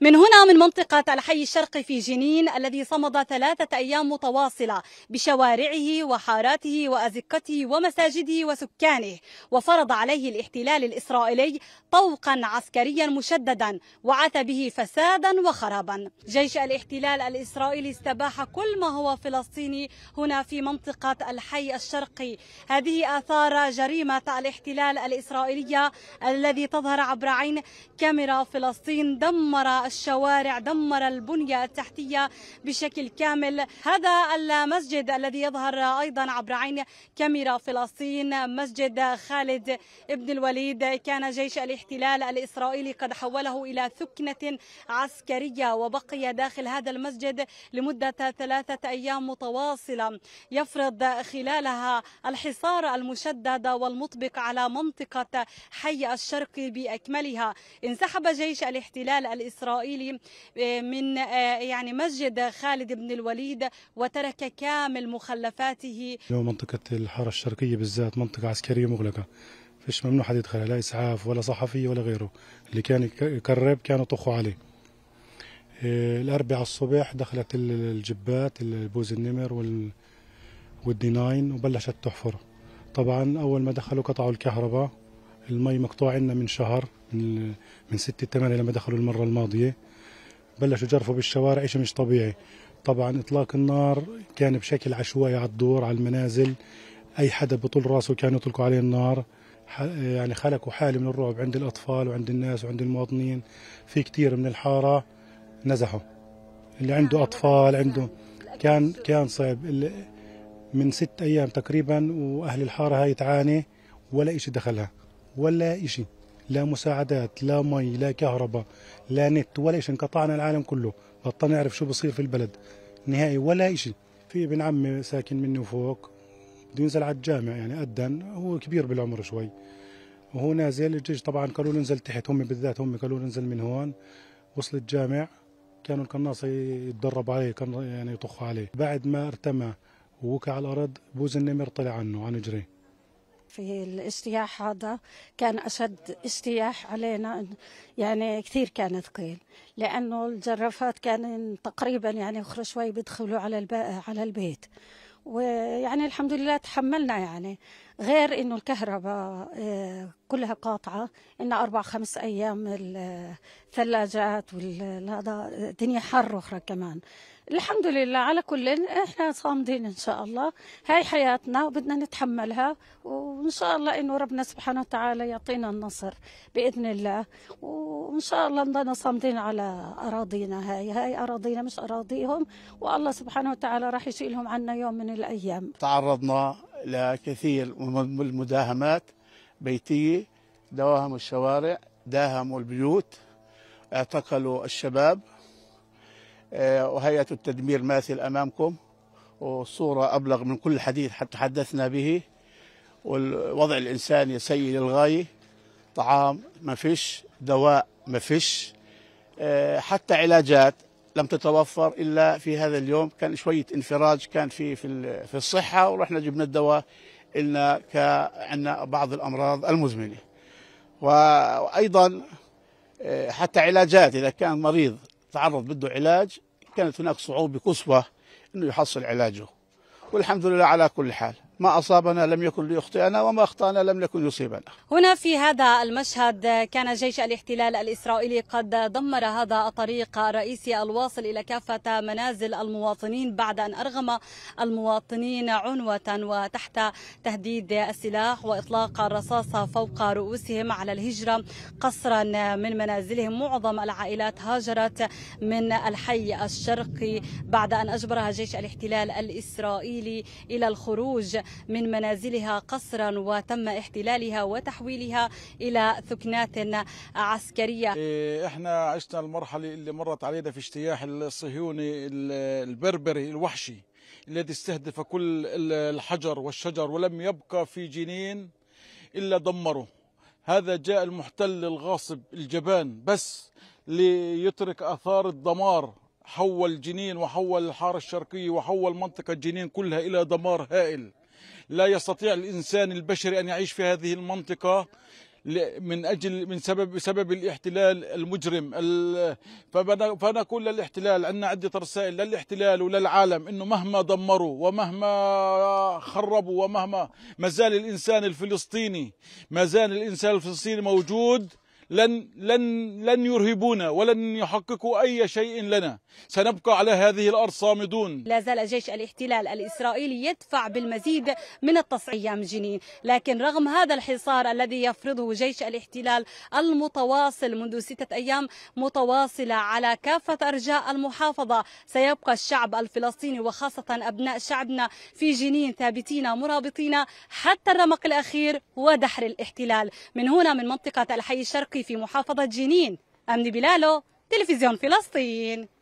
من هنا من منطقة الحي الشرقي في جنين الذي صمد ثلاثة أيام متواصلة بشوارعه وحاراته وأزقته ومساجده وسكانه وفرض عليه الاحتلال الإسرائيلي طوقا عسكريا مشددا وعث به فسادا وخرابا جيش الاحتلال الإسرائيلي استباح كل ما هو فلسطيني هنا في منطقة الحي الشرقي هذه آثار جريمة الاحتلال الإسرائيلية الذي تظهر عبر عين كاميرا فلسطين دمر الشوارع دمر البنية التحتية بشكل كامل هذا المسجد الذي يظهر أيضا عبر عين كاميرا فلسطين مسجد خالد ابن الوليد كان جيش الاحتلال الإسرائيلي قد حوله إلى ثكنة عسكرية وبقي داخل هذا المسجد لمدة ثلاثة أيام متواصلة يفرض خلالها الحصار المشدد والمطبق على منطقة حي الشرق بأكملها انسحب جيش الاحتلال الإسرائيلي الإسرائيلي آه، من آه، يعني مسجد خالد بن الوليد وترك كامل مخلفاته منطقة الحارة الشرقية بالذات منطقة عسكرية مغلقة فيش ممنوع حد يدخلها لا إسعاف ولا صحفية ولا غيره اللي كان يقرب كانوا يطخوا عليه آه، الأربعاء الصبح دخلت الجبات البوز النمر وال والدي 9 وبلشت تحفر طبعا أول ما دخلوا قطعوا الكهرباء المي مقطوع عنا من شهر من ستة ثمانية لما دخلوا المرة الماضية بلشوا يجرفوا بالشوارع شيء مش طبيعي طبعا إطلاق النار كان بشكل عشوائي على الدور على المنازل أي حدا بطول راسه كانوا يطلقوا عليه النار يعني خلقوا حالة من الرعب عند الأطفال وعند الناس وعند المواطنين في كثير من الحارة نزحوا اللي عنده نعم، أطفال عنده كان كان صعب من ست أيام تقريبا وأهل الحارة هاي تعاني ولا إشي دخلها ولا إشي لا مساعدات لا مي لا كهرباء لا نت ولا شيء انقطعنا العالم كله بطلنا نعرف شو بصير في البلد نهائي ولا شيء في ابن عمي ساكن مني وفوق بده ينزل على الجامع يعني أدن هو كبير بالعمر شوي وهو نازل الجيش طبعا قالوا له انزل تحت هم بالذات هم قالوا له انزل من هون وصل الجامع كانوا القناص يتدربوا عليه كان يعني يطخوا عليه بعد ما ارتمى ووقع على الارض بوز النمر طلع عنه عن رجليه في الاجتياح هذا كان أشد اجتياح علينا يعني كثير كان ثقيل لأنه الجرافات كان تقريبا يعني يخرج شوي بيدخلوا على على البيت ويعني الحمد لله تحملنا يعني غير انه الكهرباء آه، كلها قاطعه لنا اربع خمس ايام الثلاجات والهذا الدنيا حر اخرى كمان الحمد لله على كل احنا صامدين ان شاء الله هاي حياتنا وبدنا نتحملها وان شاء الله انه ربنا سبحانه وتعالى يعطينا النصر باذن الله وان شاء الله نضلنا صامدين على اراضينا هاي هاي اراضينا مش اراضيهم والله سبحانه وتعالى راح يشيلهم عنا يوم من الايام تعرضنا لكثير من المداهمات بيتية دواهم الشوارع داهموا البيوت اعتقلوا الشباب آه، وهيئة التدمير ماثل أمامكم وصورة أبلغ من كل حديث حتى به والوضع الإنساني سيء للغاية طعام ما فيش دواء ما فيش آه، حتى علاجات لم تتوفر الا في هذا اليوم كان شويه انفراج كان في في, في الصحه ورحنا جبنا الدواء لنا كعنا بعض الامراض المزمنه وايضا آه، حتى علاجات اذا كان مريض تعرض بده علاج كانت هناك صعوبه قصوى انه يحصل علاجه والحمد لله على كل حال ما أصابنا لم يكن ليخطئنا وما أخطأنا لم يكن يصيبنا هنا في هذا المشهد كان جيش الاحتلال الإسرائيلي قد دمر هذا الطريق الرئيسي الواصل إلى كافة منازل المواطنين بعد أن أرغم المواطنين عنوة وتحت تهديد السلاح وإطلاق الرصاصة فوق رؤوسهم على الهجرة قصرا من منازلهم معظم العائلات هاجرت من الحي الشرقي بعد أن أجبرها جيش الاحتلال الإسرائيلي إلى الخروج من منازلها قصرا وتم احتلالها وتحويلها إلى ثكنات عسكرية إيه، إحنا عشنا المرحلة اللي مرت علينا في اجتياح الصهيوني البربري الوحشي الذي استهدف كل الحجر والشجر ولم يبقى في جنين إلا دمره هذا جاء المحتل الغاصب الجبان بس ليترك اثار الدمار حول جنين وحول الحاره الشرقيه وحول منطقه جنين كلها الى دمار هائل لا يستطيع الإنسان البشري أن يعيش في هذه المنطقة من اجل من سبب بسبب الاحتلال المجرم فانا للاحتلال عندنا عده رسائل للاحتلال وللعالم انه مهما دمروا ومهما خربوا ومهما ما زال الانسان الفلسطيني ما زال الانسان الفلسطيني موجود لن لن لن يرهبونا ولن يحققوا اي شيء لنا سنبقى على هذه الارض صامدون لا زال جيش الاحتلال الاسرائيلي يدفع بالمزيد من التصعيد من جنين لكن رغم هذا الحصار الذي يفرضه جيش الاحتلال المتواصل منذ ستة ايام متواصله على كافه ارجاء المحافظه سيبقى الشعب الفلسطيني وخاصه ابناء شعبنا في جنين ثابتين مرابطين حتى الرمق الاخير ودحر الاحتلال من هنا من منطقه الحي الشرقي الشرقي في محافظة جنين أمن بلالو تلفزيون فلسطين